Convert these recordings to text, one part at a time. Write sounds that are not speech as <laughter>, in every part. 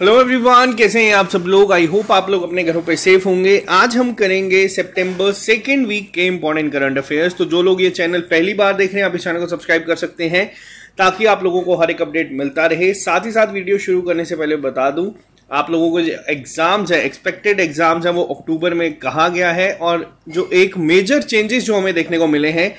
hello everyone कैसे हैं आप सब लोग आई होप आप लोग अपने घरों पे सेफ होंगे आज हम करेंगे सितंबर सेकेंड वीक के इम्पोर्टेंट करंट अफेयर्स तो जो लोग ये चैनल पहली बार देख रहे हैं आप इस चैनल को सब्सक्राइब कर सकते हैं ताकि आप लोगों को हर एक अपडेट मिलता रहे साथ ही साथ वीडियो शुरू करने से पहले बता दूँ आप लोगों को जो एग्ज़ाम्स है एक्सपेक्टेड एग्ज़ाम्स हैं वो अक्टूबर में कहा गया है और जो एक मेजर चेंजेस जो हमें देखने को मिले हैं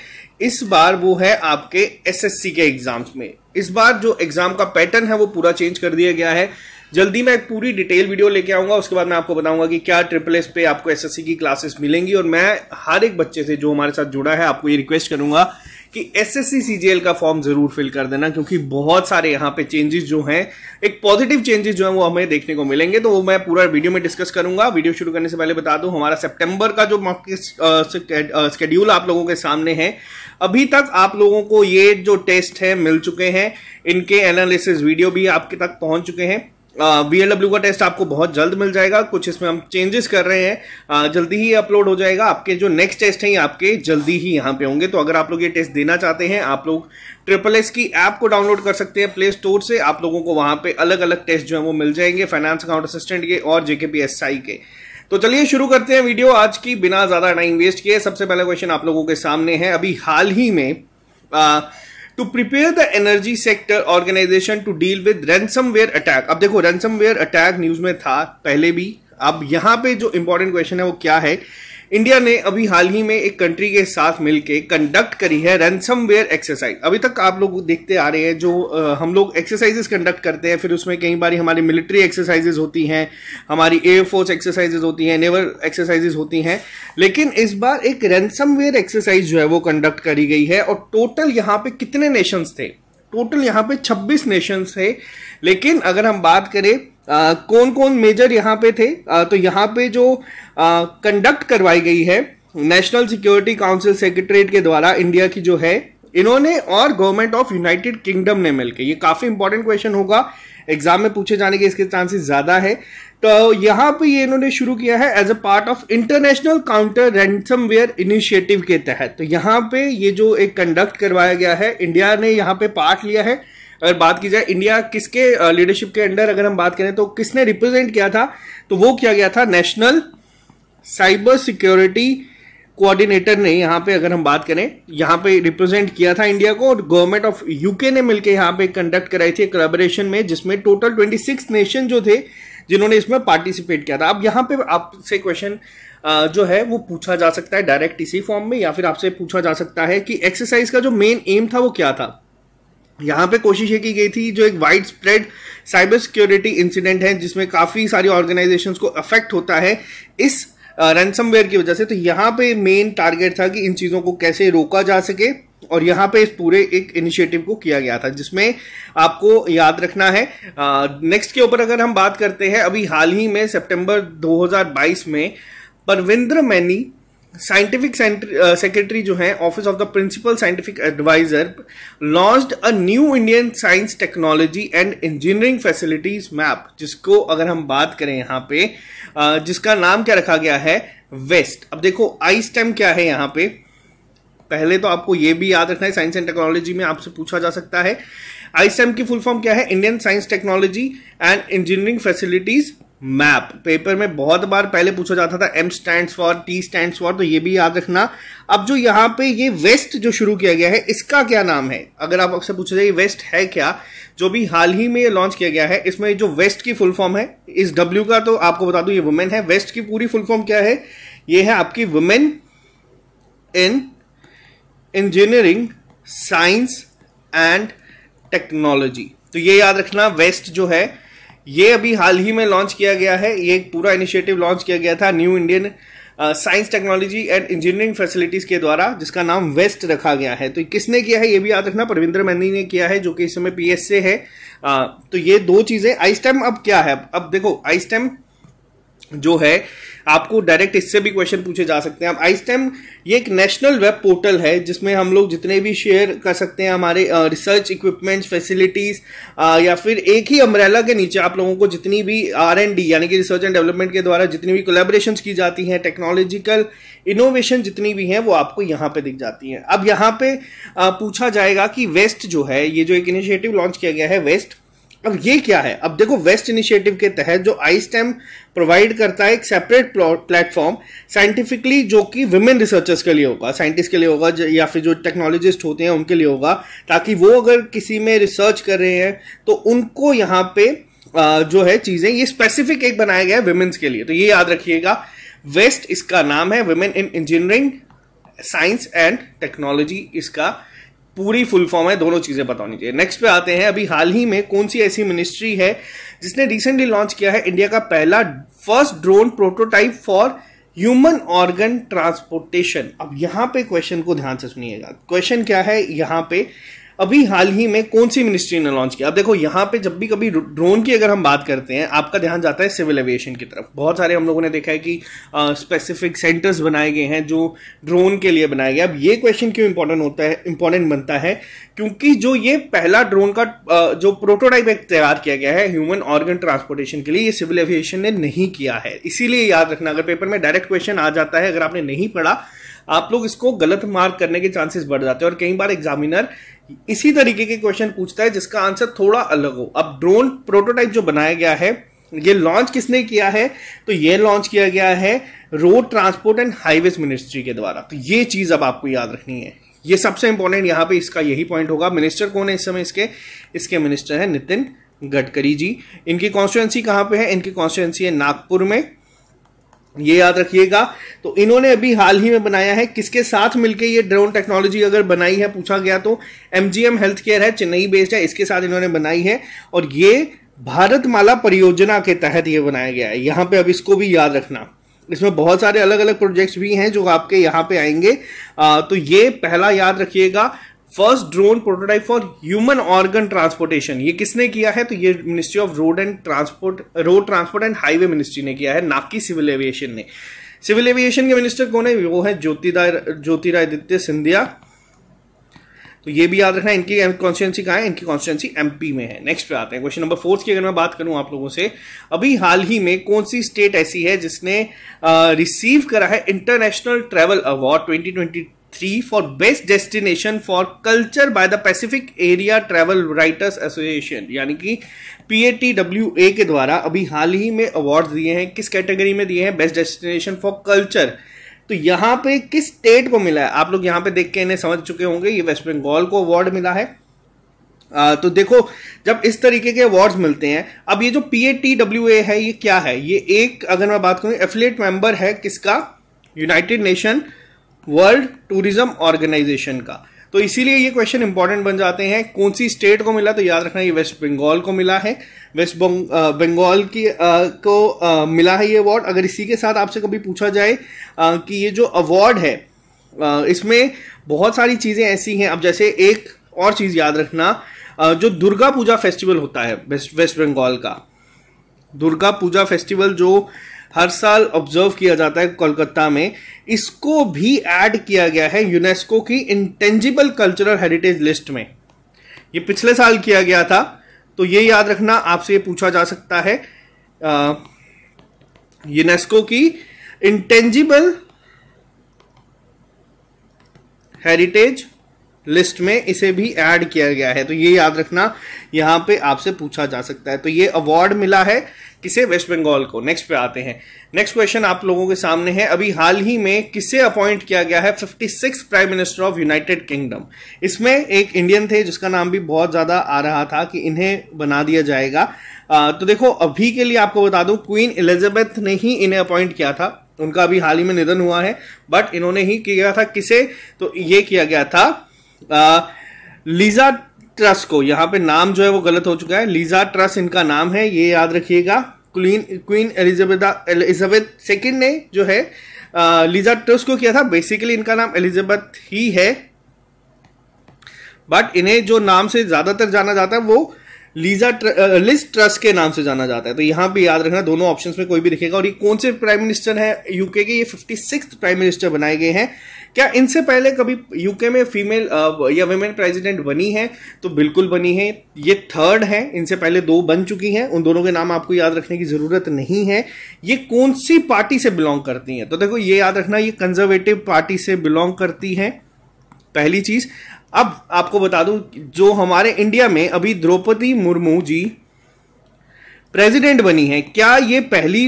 इस बार वो है आपके एस के एग्ज़ाम्स में इस बार जो एग्ज़ाम का पैटर्न है वो पूरा चेंज कर दिया गया है जल्दी मैं पूरी डिटेल वीडियो लेके आऊंगा उसके बाद मैं आपको बताऊंगा कि क्या ट्रिपल एस पे आपको एस की क्लासेस मिलेंगी और मैं हर एक बच्चे से जो हमारे साथ जुड़ा है आपको ये रिक्वेस्ट करूंगा कि एस एस सीजीएल का फॉर्म जरूर फिल कर देना क्योंकि बहुत सारे यहाँ पे चेंजेस जो हैं एक पॉजिटिव चेंजेस जो हैं वो हमें देखने को मिलेंगे तो वो मैं पूरा वीडियो में डिस्कस करूंगा वीडियो शुरू करने से पहले बता दूं हमारा सितंबर का जो स्केड्यूल आप लोगों के सामने है अभी तक आप लोगों को ये जो टेस्ट है मिल चुके हैं इनके एनालिसिस वीडियो भी आपके तक पहुंच चुके हैं वी uh, का टेस्ट आपको बहुत जल्द मिल जाएगा कुछ इसमें हम चेंजेस कर रहे हैं uh, जल्दी ही अपलोड हो जाएगा आपके जो नेक्स्ट टेस्ट हैं आपके जल्दी ही यहाँ पे होंगे तो अगर आप लोग ये टेस्ट देना चाहते हैं आप लोग ट्रिपल एस की ऐप को डाउनलोड कर सकते हैं प्ले स्टोर से आप लोगों को वहाँ पे अलग अलग टेस्ट जो है वो मिल जाएंगे फाइनेंस अकाउंट असिस्टेंट के और जेके एस आई के तो चलिए शुरू करते हैं वीडियो आज की बिना ज़्यादा टाइम वेस्ट किए सबसे पहला क्वेश्चन आप लोगों के सामने है अभी हाल ही में uh, to prepare the energy sector organization to deal with ransomware attack अब देखो रैनसमवेयर अटैक न्यूज में था पहले भी अब यहां पे जो इंपॉर्टेंट क्वेश्चन है वो क्या है इंडिया ने अभी हाल ही में एक कंट्री के साथ मिलकर कंडक्ट करी है रैनसमवेयर एक्सरसाइज अभी तक आप लोग देखते आ रहे हैं जो आ, हम लोग एक्सरसाइजेस कंडक्ट करते हैं फिर उसमें कई बार हमारी मिलिट्री एक्सरसाइजेज होती हैं हमारी एयरफोर्स एक्सरसाइजेज होती हैं नेवल एक्सरसाइजेज होती हैं लेकिन इस बार एक रैनसमवेयर एक्सरसाइज जो है वो कंडक्ट करी गई है और टोटल यहाँ पे कितने नेशंस थे टोटल यहाँ पे 26 नेशंस थे लेकिन अगर हम बात करें आ, कौन कौन मेजर यहाँ पे थे आ, तो यहाँ पे जो कंडक्ट करवाई गई है नेशनल सिक्योरिटी काउंसिल सेक्रेटरीट के द्वारा इंडिया की जो है इन्होंने और गवर्नमेंट ऑफ यूनाइटेड किंगडम ने मिलकर ये काफ़ी इंपॉर्टेंट क्वेश्चन होगा एग्जाम में पूछे जाने के इसके चांसेस ज़्यादा है तो यहाँ पे ये इन्होंने शुरू किया है as a part of international counter ransomware initiative के तहत तो यहाँ पे ये जो एक कंडक्ट करवाया गया है इंडिया ने यहाँ पे पार्ट लिया है अगर बात की जाए इंडिया किसके लीडरशिप के अंडर अगर हम बात करें तो किसने रिप्रेजेंट किया था तो वो किया गया था नेशनल साइबर सिक्योरिटी कोऑर्डिनेटर ने यहाँ पे अगर हम बात करें यहाँ पे रिप्रेजेंट किया था इंडिया को और गवर्नमेंट ऑफ यूके ने मिलकर यहाँ पे कंडक्ट कराई थी कोलेबोरेशन में जिसमें टोटल 26 नेशन जो थे जिन्होंने इसमें पार्टिसिपेट किया था अब यहाँ पे आपसे क्वेश्चन जो है वो पूछा जा सकता है डायरेक्ट इसी फॉर्म में या फिर आपसे पूछा जा सकता है कि एक्सरसाइज का जो मेन एम था वो क्या था यहाँ पे कोशिश की गई थी जो एक wide spread cyber security incident है जिसमें काफ़ी सारी ऑर्गेनाइजेशंस को अफेक्ट होता है इस रैनसमवेयर की वजह से तो यहाँ पे मेन टारगेट था कि इन चीज़ों को कैसे रोका जा सके और यहाँ पे इस पूरे एक इनिशिएटिव को किया गया था जिसमें आपको याद रखना है नेक्स्ट के ऊपर अगर हम बात करते हैं अभी हाल ही में सितंबर 2022 में Parvinder Maini scientific secretary uh, जो है office of the principal scientific adviser launched a new Indian science technology and engineering facilities map जिसको अगर हम बात करें यहाँ पे uh, जिसका नाम क्या रखा गया है वेस्ट अब देखो आई स्टेम क्या है यहाँ पे पहले तो आपको ये भी याद रखना है साइंस एंड टेक्नोलॉजी में आपसे पूछा जा सकता है आई स्टेम की फुल फॉर्म क्या है Indian science technology and engineering facilities map paper में बहुत बार पहले पूछा जाता था M stand for T stand for तो ये भी याद रखना अब जो यहाँ पे ये वेस्ट जो शुरू किया गया है इसका क्या नाम है अगर आप आपसे पूछा जाए वेस्ट है क्या जो भी हाल ही में ये लॉन्च किया गया है इसमें जो वेस्ट की फुल फॉर्म है इस डब्ल्यू का तो आपको बता दू ये वुमेन है वेस्ट की पूरी फुल फॉर्म क्या है ये है आपकी women in engineering science and technology तो ये याद रखना वेस्ट जो है ये अभी हाल ही में लॉन्च किया गया है ये एक पूरा इनिशिएटिव लॉन्च किया गया था new Indian science technology and engineering facilities के द्वारा जिसका नाम वेस्ट रखा गया है तो किसने किया है ये भी याद रखना परविंदर मैनी ने किया है जो कि इस समय पी एस है uh, तो ये दो चीजें आइस्टेम अब क्या है अब देखो आइस्टेम जो है आपको डायरेक्ट इससे भी क्वेश्चन पूछे जा सकते हैं अब आई स्टेम ये एक नेशनल वेब पोर्टल है जिसमें हम लोग जितने भी शेयर कर सकते हैं हमारे रिसर्च इक्विपमेंट्स फैसिलिटीज़ या फिर एक ही अम्ब्रेला के नीचे आप लोगों को जितनी भी आर एंड डी यानी कि रिसर्च एंड डेवलपमेंट के द्वारा जितनी भी कोलेब्रेशन की जाती हैं टेक्नोलॉजिकल इनोवेशन जितनी भी हैं वो आपको यहाँ पे दिख जाती हैं अब यहाँ पे पूछा जाएगा कि वेस्ट जो है ये जो एक इनिशिएटिव लॉन्च किया गया है वेस्ट अब ये क्या है अब देखो वेस्ट इनिशिएटिव के तहत जो आई स्टेम प्रोवाइड करता है एक सेपरेट प्लेटफॉर्म साइंटिफिकली जो कि विमेन रिसर्चर्स के लिए होगा साइंटिस्ट के लिए होगा या फिर जो टेक्नोलॉजिस्ट होते हैं उनके लिए होगा ताकि वो अगर किसी में रिसर्च कर रहे हैं तो उनको यहाँ पे जो है चीज़ें ये स्पेसिफिक एक बनाया गया है वेमेन्स के लिए तो ये याद रखिएगा वेस्ट इसका नाम है women in engineering science and technology इसका पूरी फुल फॉर्म है दोनों चीजें बतानी चाहिए नेक्स्ट पे आते हैं अभी हाल ही में कौन सी ऐसी मिनिस्ट्री है जिसने रिसेंटली लॉन्च किया है इंडिया का पहला first drone prototype for human organ transportation अब यहां पे क्वेश्चन को ध्यान से सुनिएगा क्वेश्चन क्या है यहां पे अभी हाल ही में कौन सी मिनिस्ट्री ने लॉन्च किया अब देखो यहाँ पे जब भी कभी ड्रोन की अगर हम बात करते हैं आपका ध्यान जाता है सिविल एविएशन की तरफ बहुत सारे हम लोगों ने देखा है कि स्पेसिफिक सेंटर्स बनाए गए हैं जो ड्रोन के लिए बनाए गए अब ये क्वेश्चन क्यों इंपॉर्टेंट होता है इंपॉर्टेंट बनता है क्योंकि जो ये पहला ड्रोन का जो प्रोटोटाइप एक तैयार किया गया है ह्यूमन ऑर्गन ट्रांसपोर्टेशन के लिए ये सिविल एविएशन ने नहीं किया है इसीलिए याद रखना अगर पेपर में डायरेक्ट क्वेश्चन आ जाता है अगर आपने नहीं पढ़ा आप लोग इसको गलत मार्क करने के चांसेस बढ़ जाते हैं और कई बार एग्जामिनर इसी तरीके के क्वेश्चन पूछता है जिसका आंसर थोड़ा अलग हो अब ड्रोन प्रोटोटाइप जो बनाया गया है ये लॉन्च किसने किया है तो ये लॉन्च किया गया है road transport and highways ministry के द्वारा तो ये चीज अब आपको याद रखनी है ये सबसे इंपॉर्टेंट यहां पे इसका यही पॉइंट होगा मिनिस्टर कौन है इस समय इसके इसके मिनिस्टर है नितिन गडकरी जी इनकी कॉन्स्टिट्युएंसी कहां पे है इनकी कॉन्स्टिट्युएंसी है नागपुर में ये याद रखिएगा तो इन्होंने अभी हाल ही में बनाया है किसके साथ मिलकर ये ड्रोन टेक्नोलॉजी अगर बनाई है पूछा गया तो एमजीएम हेल्थ केयर है चेन्नई बेस्ड है इसके साथ इन्होंने बनाई है और ये भारतमाला परियोजना के तहत ये बनाया गया है यहाँ पे अब इसको भी याद रखना इसमें बहुत सारे अलग अलग प्रोजेक्ट्स भी हैं जो आपके यहाँ पे आएंगे आ, तो ये पहला याद रखिएगा first drone prototype for human organ transportation ये किसने किया है तो ये ministry of road and transport road transport and highway ministry ने किया है ना कि सिविल एविएशन ने सिविल एविएशन के मिनिस्टर कौन है वो है ज्योतिरादित्य सिंधिया तो ये भी याद रखना इनकी कॉन्स्टिटेंसी कहाँ है इनकी कॉन्स्टिटेंसी एमपी में है नेक्स्ट पे आते हैं क्वेश्चन नंबर फोर्थ की अगर मैं बात करूं आप लोगों से अभी हाल ही में कौन सी स्टेट ऐसी है जिसने रिसीव करा है international travel award twenty three for best destination for culture by the Pacific area travel writers association यानी कि पी के द्वारा अभी हाल ही में अवार्ड दिए हैं किस कैटेगरी में दिए हैं बेस्ट डेस्टिनेशन फॉर कल्चर तो यहाँ पे किस स्टेट को मिला है आप लोग यहाँ पे देख के इन्हें समझ चुके होंगे ये वेस्ट बंगाल को अवार्ड मिला है आ, तो देखो जब इस तरीके के अवार्ड्स मिलते हैं अब ये जो P A T W A है ये क्या है ये एक अगर मैं बात करूँ एफिलेट मेंबर है किसका United Nation world tourism organization का तो इसीलिए ये क्वेश्चन इंपॉर्टेंट बन जाते हैं कौन सी स्टेट को मिला तो याद रखना ये वेस्ट बंगाल को मिला है वेस्ट बंगाल की आ, को आ, मिला है ये अवार्ड अगर इसी के साथ आपसे कभी पूछा जाए आ, कि ये जो अवार्ड है आ, इसमें बहुत सारी चीज़ें ऐसी हैं अब जैसे एक और चीज़ याद रखना आ, जो दुर्गा पूजा फेस्टिवल होता है वेस्ट वेस्ट बंगाल का दुर्गा पूजा फेस्टिवल जो हर साल ऑब्जर्व किया जाता है कोलकाता में इसको भी ऐड किया गया है यूनेस्को की इंटेंजिबल कल्चरल हेरिटेज लिस्ट में ये पिछले साल किया गया था तो ये याद रखना आपसे ये पूछा जा सकता है यूनेस्को की इंटेंजिबल हेरिटेज लिस्ट में इसे भी ऐड किया गया है तो ये याद रखना यहाँ पे आपसे पूछा जा सकता है तो ये अवार्ड मिला है किसे वेस्ट बंगाल को नेक्स्ट पे आते हैं नेक्स्ट क्वेश्चन आप लोगों के सामने है अभी हाल ही में किसे अपॉइंट किया गया है 56 prime minister of United Kingdom इसमें एक इंडियन थे जिसका नाम भी बहुत ज्यादा आ रहा था कि इन्हें बना दिया जाएगा आ, तो देखो अभी के लिए आपको बता दूं क्वीन एलिजाबेथ ने ही इन्हें अपॉइंट किया था उनका अभी हाल ही में निधन हुआ है बट इन्होंने ही किया था किसे तो ये किया गया था लीजा ट्रस को यहाँ पे नाम जो है वो गलत हो चुका है लीजा ट्रस इनका नाम है ये याद रखिएगा queen queen Elizabeth Elizabeth second ने जो है लीजा ट्रस को किया था बेसिकली इनका नाम एलिजाबेथ ही है बट इन्हें जो नाम से ज़्यादातर जाना जाता है वो लीजा ट्र, लिस्ट ट्रस्ट के नाम से जाना जाता है तो यहाँ भी याद रखना दोनों ऑप्शंस में कोई भी दिखेगा और ये कौन से प्राइम मिनिस्टर हैं यूके के ये फिफ्टी सिक्स प्राइम मिनिस्टर बनाए गए हैं क्या इनसे पहले कभी यूके में फीमेल uh, या वेमेन प्रेसिडेंट बनी है तो बिल्कुल बनी है ये थर्ड है इनसे पहले दो बन चुकी हैं उन दोनों के नाम आपको याद रखने की ज़रूरत नहीं है ये कौन सी पार्टी से बिलोंग करती हैं तो देखो ये याद रखना ये कंजर्वेटिव पार्टी से बिलोंग करती हैं पहली चीज अब आपको बता दूं जो हमारे इंडिया में अभी द्रौपदी मुर्मू जी प्रेसिडेंट बनी है क्या ये पहली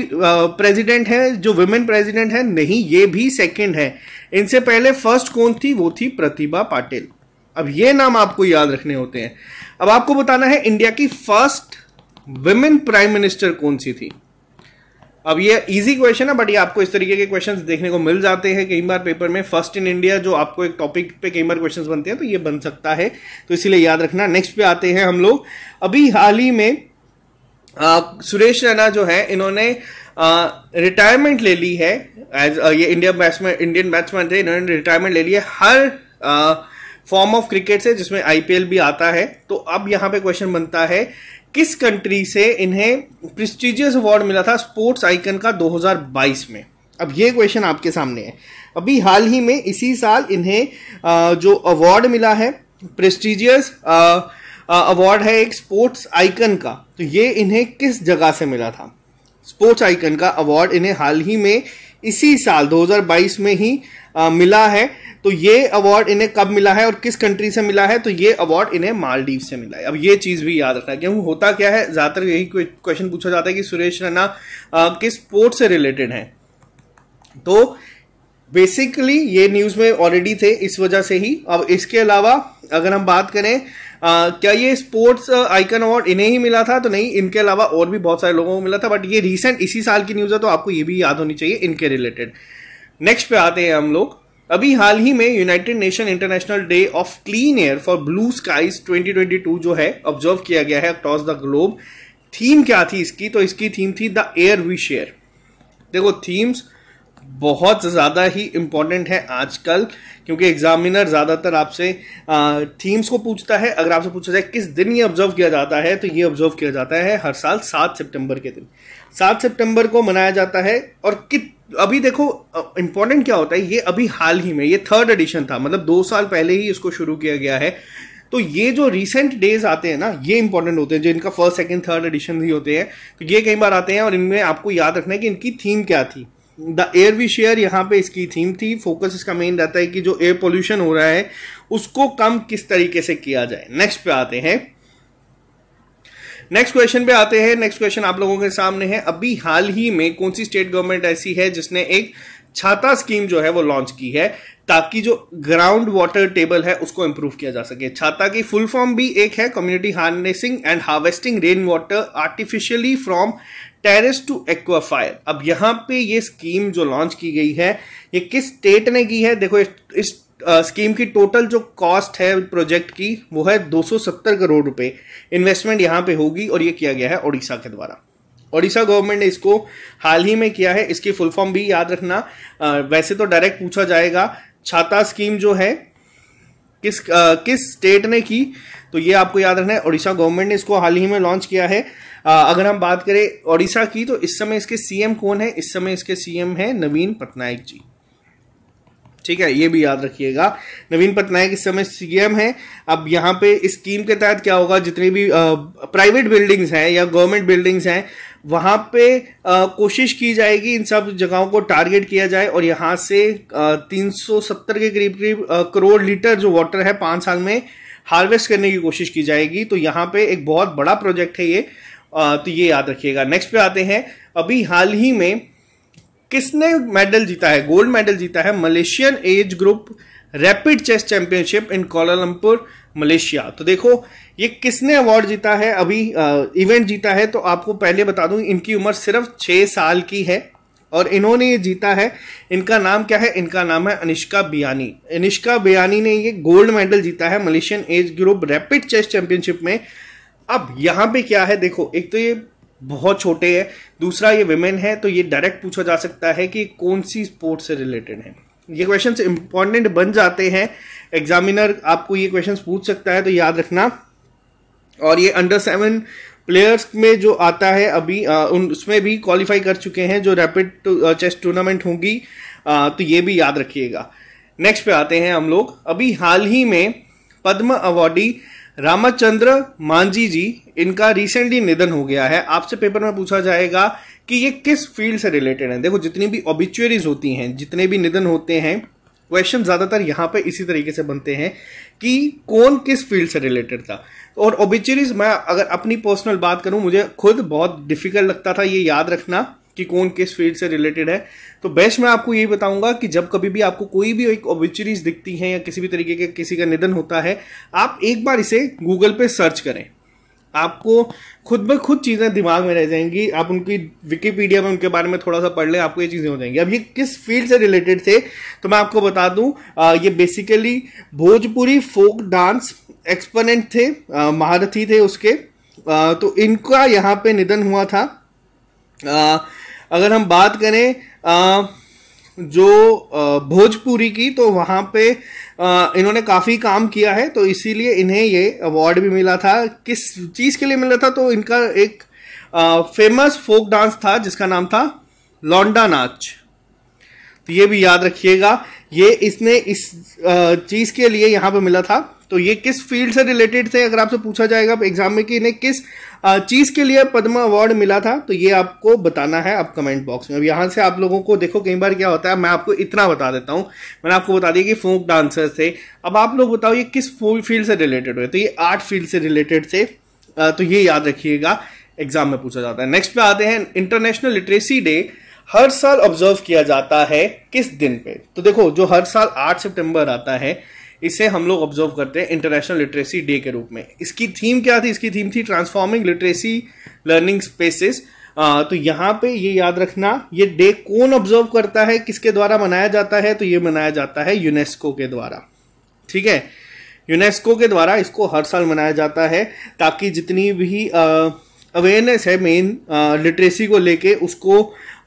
प्रेसिडेंट है जो वुमेन प्रेसिडेंट है नहीं ये भी सेकंड है इनसे पहले फर्स्ट कौन थी वो थी प्रतिभा पाटिल अब ये नाम आपको याद रखने होते हैं अब आपको बताना है इंडिया की फर्स्ट वुमेन प्राइम मिनिस्टर कौन सी थी अब ये इजी क्वेश्चन है बट ये आपको इस तरीके के क्वेश्चंस देखने को मिल जाते हैं कई बार पेपर में फर्स्ट इन इंडिया जो आपको एक टॉपिक पे कई बार क्वेश्चंस बनते हैं तो ये बन सकता है तो इसीलिए याद रखना नेक्स्ट पे आते हैं हम लोग अभी हाल ही में आ, सुरेश रैना जो है इन्होंने रिटायरमेंट ले ली है एज ये इंडिया बैट्समैन इंडियन बैट्समैन थे इन्होंने रिटायरमेंट ले ली है हर फॉर्म ऑफ क्रिकेट से जिसमें आईपीएल भी आता है तो अब यहाँ पे क्वेश्चन बनता है किस कंट्री से इन्हें प्रिस्टिजियस अवार्ड मिला था स्पोर्ट्स आइकन का 2022 में अब ये क्वेश्चन आपके सामने है अभी हाल ही में इसी साल इन्हें जो अवार्ड मिला है प्रेस्टिजियस अवार्ड है एक स्पोर्ट्स आइकन का तो ये इन्हें किस जगह से मिला था स्पोर्ट्स आइकन का अवार्ड इन्हें हाल ही में इसी साल 2022 में ही आ, मिला है तो ये अवार्ड इन्हें कब मिला है और किस कंट्री से मिला है तो ये अवार्ड इन्हें मालदीव से मिला है अब ये चीज़ भी याद रखना क्यों होता क्या है ज़्यादातर यही क्वेश्चन पूछा जाता है कि सुरेश रैना किस स्पोर्ट से रिलेटेड हैं तो बेसिकली ये न्यूज़ में ऑलरेडी थे इस वजह से ही अब इसके अलावा अगर हम बात करें आ, क्या ये स्पोर्ट्स आइकन अवार्ड इन्हें ही मिला था तो नहीं इनके अलावा और भी बहुत सारे लोगों को मिला था बट ये रिसेंट इसी साल की न्यूज़ है तो आपको ये भी याद होनी चाहिए इनके रिलेटेड नेक्स्ट पे आते हैं हम लोग अभी हाल ही में United Nation international day of clean air for blue skies 2022 जो है ऑब्जर्व किया गया है अक्रॉस द ग्लोब थीम क्या थी इसकी तो इसकी थीम थी द एयर वी शेयर देखो थीम्स बहुत ज़्यादा ही इम्पॉर्टेंट है आजकल क्योंकि एग्जामिनर ज़्यादातर आपसे थीम्स को पूछता है अगर आपसे पूछा जाए किस दिन ये ऑब्जर्व किया जाता है तो ये ऑब्जर्व किया जाता है हर साल सात सितंबर के दिन सात सितंबर को मनाया जाता है और कित अभी देखो इम्पॉर्टेंट क्या होता है ये अभी हाल ही में ये थर्ड एडिशन था मतलब दो साल पहले ही इसको शुरू किया गया है तो ये जो रिसेंट डेज आते हैं ना ये इंपॉर्टेंट होते हैं जो इनका फर्स्ट सेकंड थर्ड एडिशन ही होते हैं तो ये कई बार आते हैं और इनमें आपको याद रखना है कि इनकी थीम क्या थी द एयर वी शेयर यहाँ पे इसकी थीम थी फोकस इसका मेन रहता है कि जो एयर पोल्यूशन हो रहा है उसको कम किस तरीके से किया जाए नेक्स्ट पे आते हैं नेक्स्ट क्वेश्चन पे आते हैं नेक्स्ट क्वेश्चन आप लोगों के सामने है अभी हाल ही में कौन सी स्टेट गवर्नमेंट ऐसी है जिसने एक छाता स्कीम जो है वो लॉन्च की है ताकि जो ग्राउंड वाटर टेबल है उसको इंप्रूव किया जा सके छाता की फुल फॉर्म भी एक है community harnessing and harvesting rain water artificially from terrace to aquifer अब यहाँ पे ये स्कीम जो लॉन्च की गई है ये किस स्टेट ने की है देखो इस स्कीम की टोटल जो कॉस्ट है प्रोजेक्ट की वो है 270 करोड़ रुपए इन्वेस्टमेंट यहाँ पे होगी और ये किया गया है ओडिशा के द्वारा ओडिशा गवर्नमेंट ने इसको हाल ही में किया है इसकी फुल फॉर्म भी याद रखना आ, वैसे तो डायरेक्ट पूछा जाएगा छाता स्कीम जो है किस आ, किस स्टेट ने की तो ये आपको याद रखना है ओडिशा गवर्नमेंट ने इसको हाल ही में लॉन्च किया है अगर हम बात करें ओडिशा की तो इस समय इसके सीएम कौन है इस समय इसके सीएम है नवीन पटनायक जी ठीक है ये भी याद रखिएगा नवीन पटनायक इस समय सीएम है अब यहाँ पे इस स्कीम के तहत क्या होगा जितने भी प्राइवेट बिल्डिंग्स हैं या गवर्नमेंट बिल्डिंग्स हैं वहाँ पे आ, कोशिश की जाएगी इन सब जगहों को टारगेट किया जाए और यहाँ से आ, 370 के करीब करीब करोड़ लीटर जो वाटर है पाँच साल में हार्वेस्ट करने की कोशिश की जाएगी तो यहाँ पे एक बहुत बड़ा प्रोजेक्ट है ये तो ये याद रखिएगा नेक्स्ट पे आते हैं अभी हाल ही में किसने मेडल जीता है गोल्ड मेडल जीता है Malaysian age group rapid chess championship in Kuala Lumpur Malaysia तो देखो ये किसने अवार्ड जीता है अभी इवेंट जीता है तो आपको पहले बता दूं इनकी उम्र सिर्फ छः साल की है और इन्होंने ये जीता है इनका नाम क्या है इनका नाम है अनिष्का बियानी अनिष्का बियानी ने ये गोल्ड मेडल जीता है Malaysian age group rapid chess championship में अब यहां पे क्या है देखो एक तो ये बहुत छोटे है दूसरा ये विमेन है तो ये डायरेक्ट पूछा जा सकता है कि कौन सी स्पोर्ट से रिलेटेड है ये क्वेश्चन इंपॉर्टेंट बन जाते हैं एग्जामिनर आपको ये क्वेश्चन पूछ सकता है तो याद रखना और ये अंडर सेवन प्लेयर्स में जो आता है अभी आ, उन उसमें भी क्वालिफाई कर चुके हैं जो रैपिड चेस टूर्नामेंट होगी तो ये भी याद रखिएगा नेक्स्ट पे आते हैं हम लोग अभी हाल ही में पद्म अवार्डी रामाचंद्र मांझी जी इनका रिसेंटली निधन हो गया है आपसे पेपर में पूछा जाएगा कि ये किस फील्ड से रिलेटेड है देखो जितनी भी ऑबिचुअरीज होती हैं जितने भी निधन होते हैं क्वेश्चन ज़्यादातर यहाँ पे इसी तरीके से बनते हैं कि कौन किस फील्ड से रिलेटेड था और ओबिचरीज मैं अगर अपनी पर्सनल बात करूँ मुझे खुद बहुत डिफिकल्ट लगता था ये याद रखना कि कौन किस फील्ड से रिलेटेड है तो बेस्ट मैं आपको यही बताऊंगा कि जब कभी भी आपको कोई भी एक ओबिचरीज दिखती है या किसी भी तरीके के किसी का निधन होता है आप एक बार इसे गूगल पे सर्च करें आपको खुद ब खुद चीज़ें दिमाग में रह जाएंगी आप उनकी विकीपीडिया में उनके बारे में थोड़ा सा पढ़ लें आपको ये चीज़ें हो जाएंगी अब ये किस फील्ड से रिलेटेड थे तो मैं आपको बता दूं आ, ये basically Bhojpuri folk dance exponent थे महारथी थे उसके आ, तो इनका यहाँ पे निधन हुआ था अगर हम बात करें आ, जो भोजपुरी की तो वहाँ पे इन्होंने काफ़ी काम किया है तो इसीलिए इन्हें ये अवार्ड भी मिला था किस चीज़ के लिए मिला था तो इनका एक फेमस फोक डांस था जिसका नाम था लौंडा नाच तो ये भी याद रखिएगा ये इसने इस चीज़ के लिए यहाँ पे मिला था तो ये किस फील्ड से रिलेटेड थे अगर आपसे पूछा जाएगा एग्जाम में कि इन्हें किस चीज के लिए पद्मा अवार्ड मिला था तो ये आपको बताना है आप कमेंट बॉक्स में अब यहाँ से आप लोगों को देखो कई बार क्या होता है मैं आपको इतना बता देता हूँ मैंने आपको बता दिया कि फोक डांसर थे अब आप लोग बताओ ये किस फील्ड से रिलेटेड हुए तो ये आर्ट फील्ड से रिलेटेड थे तो ये याद रखिएगा एग्जाम में पूछा जाता है नेक्स्ट पे आते हैं इंटरनेशनल लिटरेसी डे हर साल ऑब्जर्व किया जाता है किस दिन पे तो देखो जो हर साल 8 सितंबर आता है इसे हम लोग ऑब्जर्व करते हैं इंटरनेशनल लिटरेसी डे के रूप में इसकी थीम क्या थी इसकी थीम थी ट्रांसफॉर्मिंग लिटरेसी लर्निंग स्पेसिस तो यहाँ पे ये याद रखना ये डे कौन ऑब्जर्व करता है किसके द्वारा मनाया जाता है तो ये मनाया जाता है यूनेस्को के द्वारा ठीक है यूनेस्को के द्वारा इसको हर साल मनाया जाता है ताकि जितनी भी अवेयरनेस है मेन लिटरेसी को लेके उसको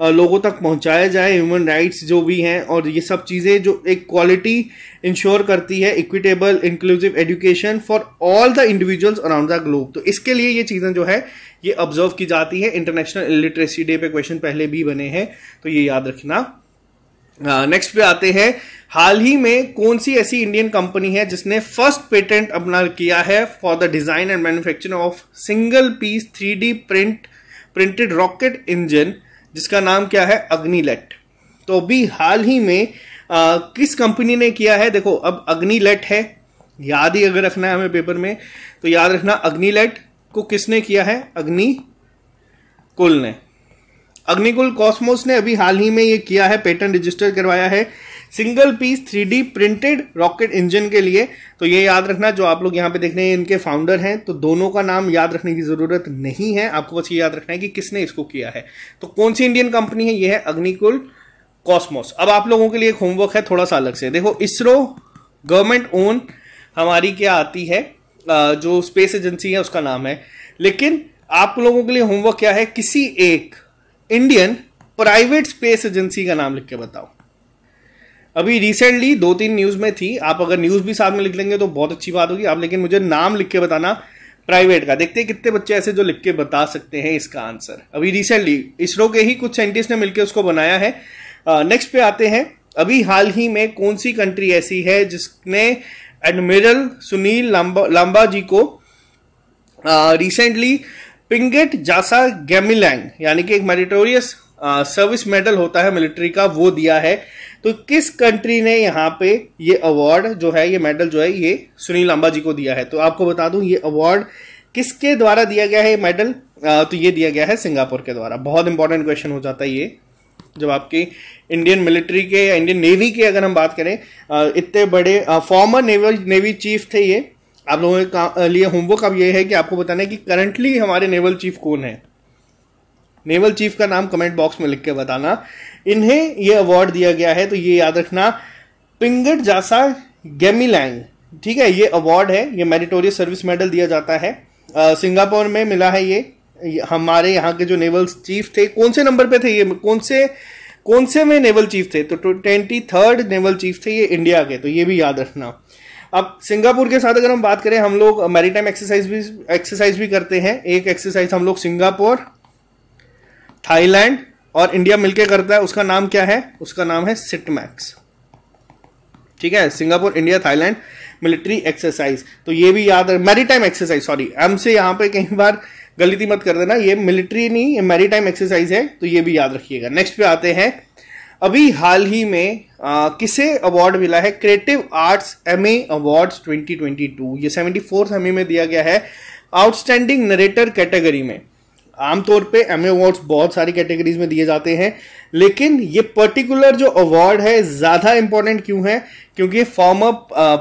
लोगों तक पहुंचाया जाए ह्यूमन राइट्स जो भी हैं और ये सब चीज़ें जो एक क्वालिटी इंश्योर करती है equitable inclusive education for all the individuals around the globe तो इसके लिए ये चीज़ें जो है ये ऑब्जर्व की जाती है इंटरनेशनल लिटरेसी डे पे क्वेश्चन पहले भी बने हैं तो ये याद रखना नेक्स्ट uh, पे आते हैं हाल ही में कौन सी ऐसी इंडियन कंपनी है जिसने फर्स्ट पेटेंट अपना किया है for the design and manufacturing of single piece three print printed rocket engine जिसका नाम क्या है अग्निलेट तो अभी हाल ही में आ, किस कंपनी ने किया है देखो अब अग्निलेट है याद ही अगर रखना है हमें पेपर में तो याद रखना अग्निलेट को किसने किया है अग्नि कुल ने अग्निकुल कॉस्मोस ने अभी हाल ही में ये किया है पेटेंट रजिस्टर करवाया है single piece 3D printed rocket engine के लिए तो ये याद रखना जो आप लोग यहाँ पे देख रहे हैं इनके फाउंडर हैं तो दोनों का नाम याद रखने की जरूरत नहीं है आपको बस ये याद रखना है कि किसने इसको किया है तो कौन सी इंडियन कंपनी है ये है अग्निकुल कॉस्मोस अब आप लोगों के लिए एक होमवर्क है थोड़ा सा अलग से देखो इसरो गवर्नमेंट ओन हमारी क्या आती है जो स्पेस एजेंसी है उसका नाम है लेकिन आप लोगों के लिए होमवर्क क्या है किसी एक इंडियन प्राइवेट स्पेस एजेंसी का नाम लिख के बताओ अभी रिसेंटली दो तीन न्यूज़ में थी आप अगर न्यूज़ भी साथ में लिख लेंगे तो बहुत अच्छी बात होगी आप लेकिन मुझे नाम लिख के बताना प्राइवेट का देखते हैं कितने बच्चे ऐसे जो लिख के बता सकते हैं इसका आंसर अभी रिसेंटली इसरो के ही कुछ साइंटिस्ट ने मिलकर उसको बनाया है नेक्स्ट पे आते हैं अभी हाल ही में कौन सी कंट्री ऐसी है जिसने एडमिरल सुनील लांबा लांबा जी को रिसेंटली पिंगेट जासा गैमिलैंग यानी कि एक मेरिटोरियस सर्विस मेडल होता है मिलिट्री का वो दिया है तो किस कंट्री ने यहाँ पे ये अवार्ड जो है ये मेडल जो है ये सुनील अंबा जी को दिया है तो आपको बता दूं ये अवार्ड किसके द्वारा दिया गया है ये मेडल तो ये दिया गया है सिंगापुर के द्वारा बहुत इंपॉर्टेंट क्वेश्चन हो जाता है ये जब आपके इंडियन मिलिट्री के या इंडियन नेवी के अगर हम बात करें इतने बड़े फॉर्मर नेवल नेवी चीफ थे ये आप लोगों के लिए होमवर्क अब ये है कि आपको बताना है कि करंटली हमारे नेवल चीफ कौन है नेवल चीफ का नाम कमेंट बॉक्स में लिख के बताना इन्हें ये अवार्ड दिया गया है तो ये याद रखना पिंगट जासा गेमिलैंग ठीक है ये अवार्ड है ये मेरिटोरियस सर्विस मेडल दिया जाता है सिंगापुर में मिला है ये हमारे यहाँ के जो नेवल चीफ थे कौन से नंबर पे थे ये कौन से कौन से में नेवल चीफ थे तो ट्वेंटी थर्ड नेवल चीफ थे ये इंडिया के तो ये भी याद रखना अब सिंगापुर के साथ अगर हम बात करें हम लोग मैरीटाइम एक्सरसाइज भी एक्सरसाइज भी करते हैं एक एक्सरसाइज हम लोग सिंगापुर थाईलैंड और इंडिया मिलके करता है उसका नाम क्या है उसका नाम है सिटमैक्स ठीक है Singapore India Thailand military exercise तो ये भी याद है मैरीटाइम एक्सरसाइज सॉरी एम से यहां पे कई बार गलती मत कर देना ये मिलिट्री नहीं ये मैरीटाइम एक्सरसाइज है तो ये भी याद रखिएगा नेक्स्ट पे आते हैं अभी हाल ही में आ, किसे अवार्ड मिला है creative arts Emmy award twenty ये सेवेंटी फोर्थ में दिया गया है आउटस्टैंडिंग नरेटर कैटेगरी में आमतौर पे एम अवार्ड्स बहुत सारी कैटेगरीज में दिए जाते हैं लेकिन ये पर्टिकुलर जो अवार्ड है ज़्यादा इंपॉर्टेंट क्यों है क्योंकि फॉर्मर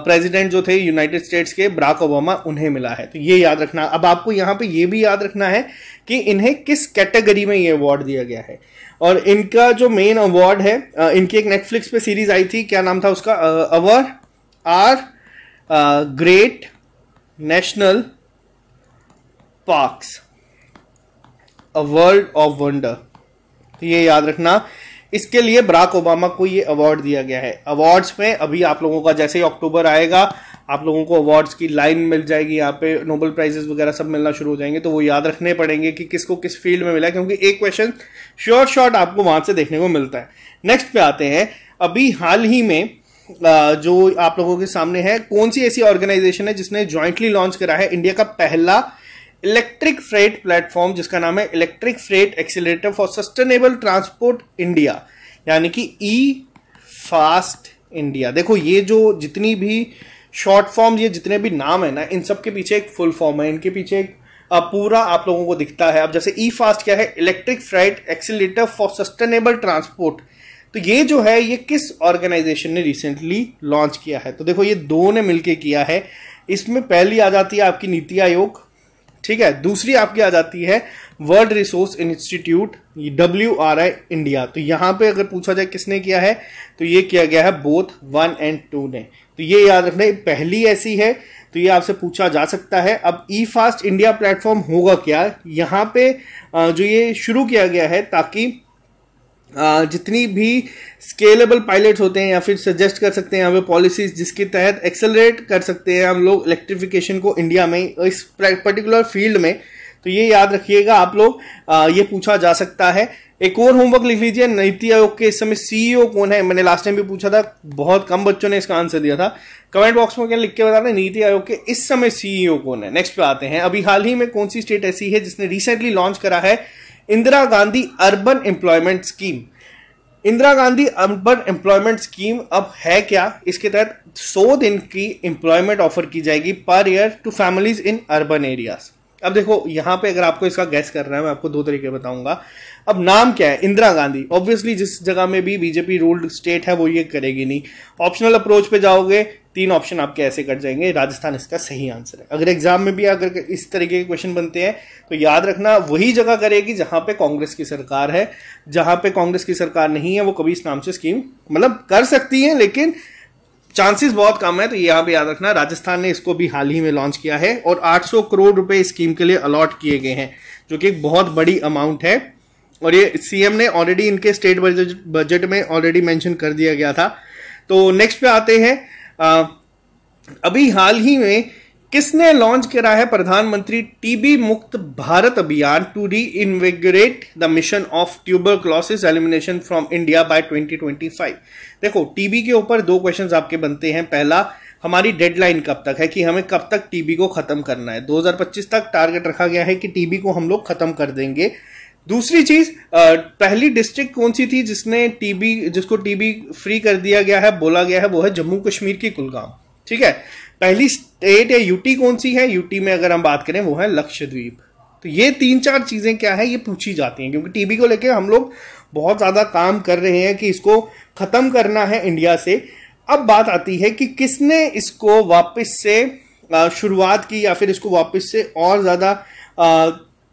प्रेसिडेंट जो थे यूनाइटेड स्टेट्स के बराक ओबामा उन्हें मिला है तो ये याद रखना अब आपको यहाँ पे ये भी याद रखना है कि इन्हें किस कैटेगरी में ये अवार्ड दिया गया है और इनका जो मेन अवार्ड है इनकी एक नेटफ्लिक्स पे सीरीज आई थी क्या नाम था उसका our are great national parks a world of wonder तो ये याद रखना इसके लिए बराक ओबामा को ये अवार्ड दिया गया है अवार्ड्स में अभी आप लोगों का जैसे ही अक्टूबर आएगा आप लोगों को अवार्ड्स की लाइन मिल जाएगी यहाँ पे नोबल प्राइजेस वगैरह सब मिलना शुरू हो जाएंगे तो वो याद रखने पड़ेंगे कि किसको किस फील्ड में मिला क्योंकि एक क्वेश्चन श्योर शॉर्ट आपको वहां से देखने को मिलता है नेक्स्ट पे आते हैं अभी हाल ही में जो आप लोगों के सामने है कौन सी ऐसी ऑर्गेनाइजेशन है जिसने ज्वाइंटली लॉन्च करा है इंडिया का पहला इलेक्ट्रिक फ्रेट प्लेटफॉर्म जिसका नाम है electric freight accelerator for sustainable transport India यानी कि ई फास्ट इंडिया देखो ये जो जितनी भी शॉर्ट फॉर्म ये जितने भी नाम है ना इन सब के पीछे एक फुल फॉर्म है इनके पीछे एक पूरा आप लोगों को दिखता है अब जैसे ई फास्ट क्या है electric freight accelerator for sustainable transport तो ये जो है ये किस ऑर्गेनाइजेशन ने रिसेंटली लॉन्च किया है तो देखो ये दो ने मिलकर किया है इसमें पहली आ जाती है आपकी नीति आयोग ठीक है दूसरी आपकी आ जाती है world resource institute W R I India तो यहाँ पे अगर पूछा जाए किसने किया है तो ये किया गया है बोथ वन एंड टू ने तो ये याद रखना पहली ऐसी है तो ये आपसे पूछा जा सकता है अब ई फास्ट इंडिया प्लेटफॉर्म होगा क्या यहाँ पे जो ये शुरू किया गया है ताकि जितनी भी स्केलेबल पायलट होते हैं या फिर सजेस्ट कर सकते हैं यहाँ पे पॉलिसीज जिसके तहत एक्सेलरेट कर सकते हैं हम लोग इलेक्ट्रिफिकेशन को इंडिया में इस पर्टिकुलर फील्ड में तो ये याद रखिएगा आप लोग ये पूछा जा सकता है एक और होमवर्क लिख लीजिए नीति आयोग के इस समय सीईओ कौन है मैंने लास्ट टाइम भी पूछा था बहुत कम बच्चों ने इसका आंसर दिया था कमेंट बॉक्स में क्या लिख के बता रहे नीति आयोग के इस समय सीईओ कौन है नेक्स्ट पे आते हैं अभी हाल ही में कौन सी स्टेट ऐसी है जिसने रिसेंटली लॉन्च करा है Indira Gandhi urban employment scheme Indira Gandhi urban employment scheme अब है क्या इसके तहत 100 दिन की एम्प्लॉयमेंट ऑफर की जाएगी per year to families in urban areas अब देखो यहाँ पे अगर आपको इसका गैस करना है मैं आपको दो तरीके बताऊंगा अब नाम क्या है इंदिरा गांधी ऑब्वियसली जिस जगह में भी बीजेपी रूल्ड स्टेट है वो ये करेगी नहीं ऑप्शनल अप्रोच पे जाओगे तीन ऑप्शन आपके ऐसे कट जाएंगे राजस्थान इसका सही आंसर है अगर एग्जाम में भी अगर इस तरीके के क्वेश्चन बनते हैं तो याद रखना वही जगह करेगी जहां पे कांग्रेस की सरकार है जहां पे कांग्रेस की सरकार नहीं है वो कभी इस नाम से स्कीम मतलब कर सकती है लेकिन चांसेस बहुत कम है तो यहाँ पे याद रखना राजस्थान ने इसको भी हाल ही में लॉन्च किया है और 800 करोड़ रुपए स्कीम के लिए अलॉट किए गए हैं जो कि एक बहुत बड़ी अमाउंट है और ये सीएम ने ऑलरेडी इनके स्टेट बजट में ऑलरेडी मेंशन कर दिया गया था तो नेक्स्ट पे आते हैं आ, अभी हाल ही में किसने लॉन्च करा है प्रधानमंत्री टीबी मुक्त Bharat Abhiyan to reinvigorate the mission of tuberculosis elimination from India by 2025 देखो टीबी के ऊपर दो क्वेश्चंस आपके बनते हैं पहला हमारी डेडलाइन कब तक है कि हमें कब तक टीबी को खत्म करना है 2025 तक टारगेट रखा गया है कि टीबी को हम लोग खत्म कर देंगे दूसरी चीज पहली डिस्ट्रिक्ट कौन सी थी जिसने टीबी जिसको टीबी फ्री कर दिया गया है बोला गया है वो है जम्मू कश्मीर की कुलगाम ठीक है पहली स्टेट या यूटी कौन सी है यूटी में अगर हम बात करें वो है लक्षद्वीप तो ये तीन चार चीज़ें क्या है ये पूछी जाती हैं क्योंकि टीबी को लेकर हम लोग बहुत ज़्यादा काम कर रहे हैं कि इसको ख़त्म करना है इंडिया से अब बात आती है कि किसने इसको वापस से शुरुआत की या फिर इसको वापस से और ज़्यादा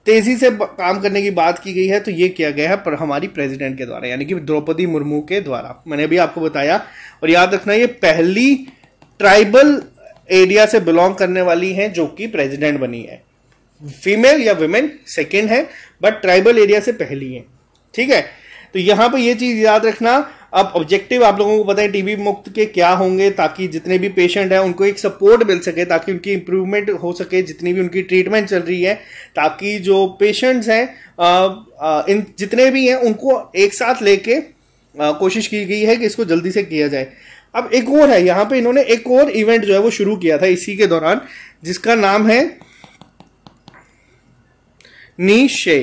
तेजी से काम करने की बात की गई है तो ये किया गया है पर हमारी प्रेसिडेंट के द्वारा यानी कि द्रौपदी मुर्मू के द्वारा मैंने भी आपको बताया और याद रखना ये पहली ट्राइबल एरिया से बिलोंग करने वाली है जो कि प्रेसिडेंट बनी है फीमेल या वुमेन सेकेंड है बट ट्राइबल एरिया से पहली है ठीक है तो यहां पर यह चीज़ याद रखना अब ऑब्जेक्टिव आप लोगों को पता है टीबी मुक्त के क्या होंगे ताकि जितने भी पेशेंट हैं उनको एक सपोर्ट मिल सके ताकि उनकी इम्प्रूवमेंट हो सके जितनी भी उनकी ट्रीटमेंट चल रही है ताकि जो पेशेंट्स हैं इन जितने भी हैं उनको एक साथ लेके कोशिश की गई है कि इसको जल्दी से किया जाए अब एक और है यहाँ पे इन्होंने एक और इवेंट जो है वो शुरू किया था इसी के दौरान जिसका नाम है निशे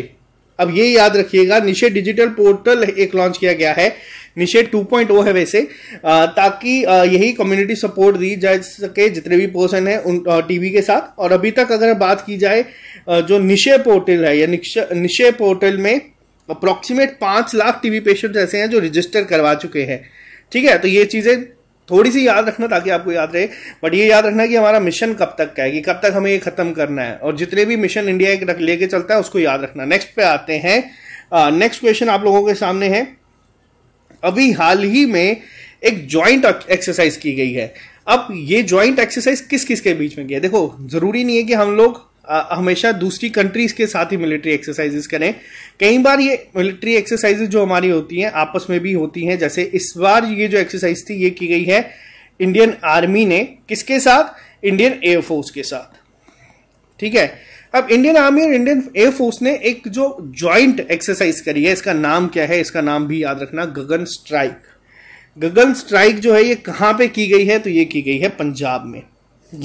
अब ये याद रखिएगा निशे डिजिटल पोर्टल एक लॉन्च किया गया है निषेध 2.0 है वैसे ताकि यही कम्युनिटी सपोर्ट दी जा सके जितने भी पर्सन है उन टीवी के साथ और अभी तक अगर बात की जाए जो निशे पोर्टल है या निशे पोर्टल में अप्रॉक्सीमेट पाँच लाख टीवी पेशेंट्स ऐसे हैं जो रजिस्टर करवा चुके हैं ठीक है तो ये चीज़ें थोड़ी सी याद रखना ताकि आपको याद रहे बट ये याद रखना कि हमारा मिशन कब तक का है कि कब तक हमें ये खत्म करना है और जितने भी मिशन इंडिया लेके चलता है उसको याद रखना नेक्स्ट पे आते हैं नेक्स्ट क्वेश्चन आप लोगों के सामने है अभी हाल ही में एक ज्वाइंट एक्सरसाइज की गई है अब ये ज्वाइंट एक्सरसाइज किस किस के बीच में किया देखो जरूरी नहीं है कि हम लोग हमेशा दूसरी कंट्रीज के साथ ही मिलिट्री एक्सरसाइजेस करें कई बार ये मिलिट्री एक्सरसाइजेस जो हमारी होती हैं आपस में भी होती हैं जैसे इस बार ये जो एक्सरसाइज थी ये की गई है इंडियन आर्मी ने किसके साथ इंडियन एयरफोर्स के साथ ठीक है अब इंडियन आर्मी और इंडियन एयरफोर्स ने एक जो ज्वाइंट एक्सरसाइज करी है इसका नाम क्या है इसका नाम भी याद रखना गगन स्ट्राइक गगन स्ट्राइक जो है ये कहाँ पे की गई है तो ये की गई है पंजाब में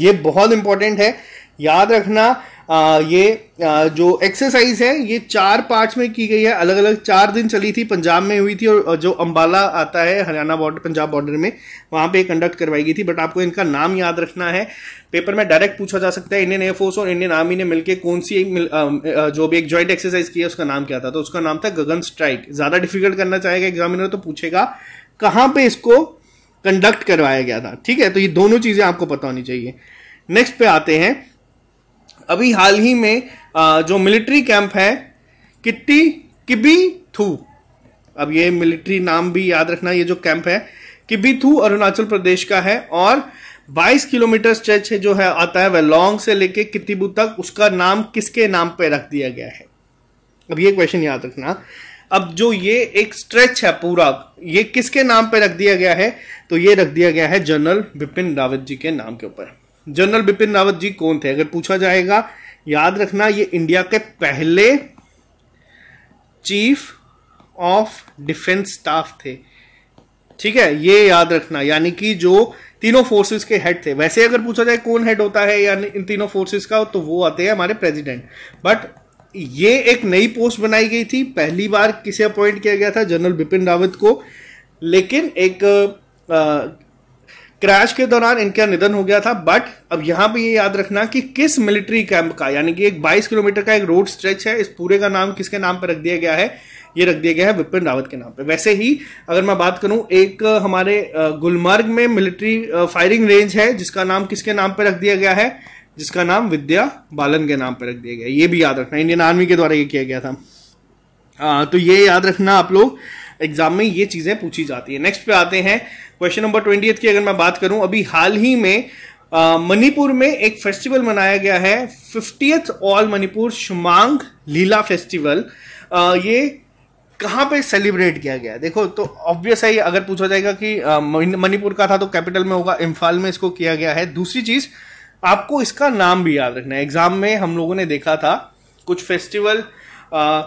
ये बहुत इंपॉर्टेंट है याद रखना आ, ये आ, जो एक्सरसाइज है ये चार पार्ट्स में की गई है अलग अलग चार दिन चली थी पंजाब में हुई थी और जो अम्बाला आता है हरियाणा बॉर्डर पंजाब बॉर्डर में वहां पे कंडक्ट करवाई गई थी बट आपको इनका नाम याद रखना है पेपर में डायरेक्ट पूछा जा सकता है इंडियन एयरफोर्स और इंडियन आर्मी ने मिलकर कौन सी मिल, आ, जो भी एक ज्वाइंट एक्सरसाइज किया उसका नाम क्या था तो उसका नाम था गगन स्ट्राइक ज़्यादा डिफिकल्ट करना चाहेगा एग्जामिनर तो पूछेगा कहाँ पे इसको कंडक्ट करवाया गया था ठीक है तो ये दोनों चीज़ें आपको पता होनी चाहिए नेक्स्ट पे आते हैं अभी हाल ही में जो मिलिट्री कैंप है किट्टी किबी थू अब ये मिलिट्री नाम भी याद रखना ये जो कैंप है किबी थू अरुणाचल प्रदेश का है और 22 किलोमीटर स्ट्रेच जो है आता है वह लॉन्ग से लेके कितिबू तक उसका नाम किसके नाम पे रख दिया गया है अब ये क्वेश्चन याद रखना अब जो ये एक स्ट्रेच है पूरा ये किसके नाम पे रख दिया गया है तो ये रख दिया गया है जनरल बिपिन रावत जी के नाम के ऊपर जनरल बिपिन रावत जी कौन थे अगर पूछा जाएगा याद रखना ये इंडिया के पहले चीफ ऑफ डिफेंस स्टाफ थे ठीक है ये याद रखना यानी कि जो तीनों फोर्सेस के हेड थे वैसे अगर पूछा जाए कौन हेड होता है यानी इन तीनों फोर्सेस का तो वो आते हैं हमारे प्रेसिडेंट बट ये एक नई पोस्ट बनाई गई थी पहली बार किसे अपॉइंट किया गया था जनरल बिपिन रावत को लेकिन एक क्रैश के दौरान इनका निधन हो गया था बट अब यहां पे ये याद रखना कि किस मिलिट्री कैंप का यानी कि एक 22 किलोमीटर का एक रोड स्ट्रेच है इस पूरे का नाम किसके नाम पर रख दिया गया है ये रख दिया गया है विपिन रावत के नाम पे वैसे ही अगर मैं बात करूं एक हमारे गुलमर्ग में मिलिट्री फायरिंग रेंज है जिसका नाम किसके नाम पर रख दिया गया है जिसका नाम विद्या बालन के नाम पर रख दिया गया ये भी याद रखना इंडियन आर्मी के द्वारा ये किया गया था आ, हाँ, तो ये याद रखना आप लोग एग्जाम में ये चीजें पूछी जाती है नेक्स्ट पे आते हैं क्वेश्चन नंबर ट्वेंटी की अगर मैं बात करूं अभी हाल ही में मणिपुर में एक फेस्टिवल मनाया गया है fiftieth all Manipur Shumang Leela festival आ, ये कहाँ पे सेलिब्रेट किया गया देखो तो ऑब्वियस है अगर पूछा जाएगा कि मणिपुर का था तो कैपिटल में होगा इम्फाल में इसको किया गया है दूसरी चीज आपको इसका नाम भी याद रखना है एग्जाम में हम लोगों ने देखा था कुछ फेस्टिवल आ,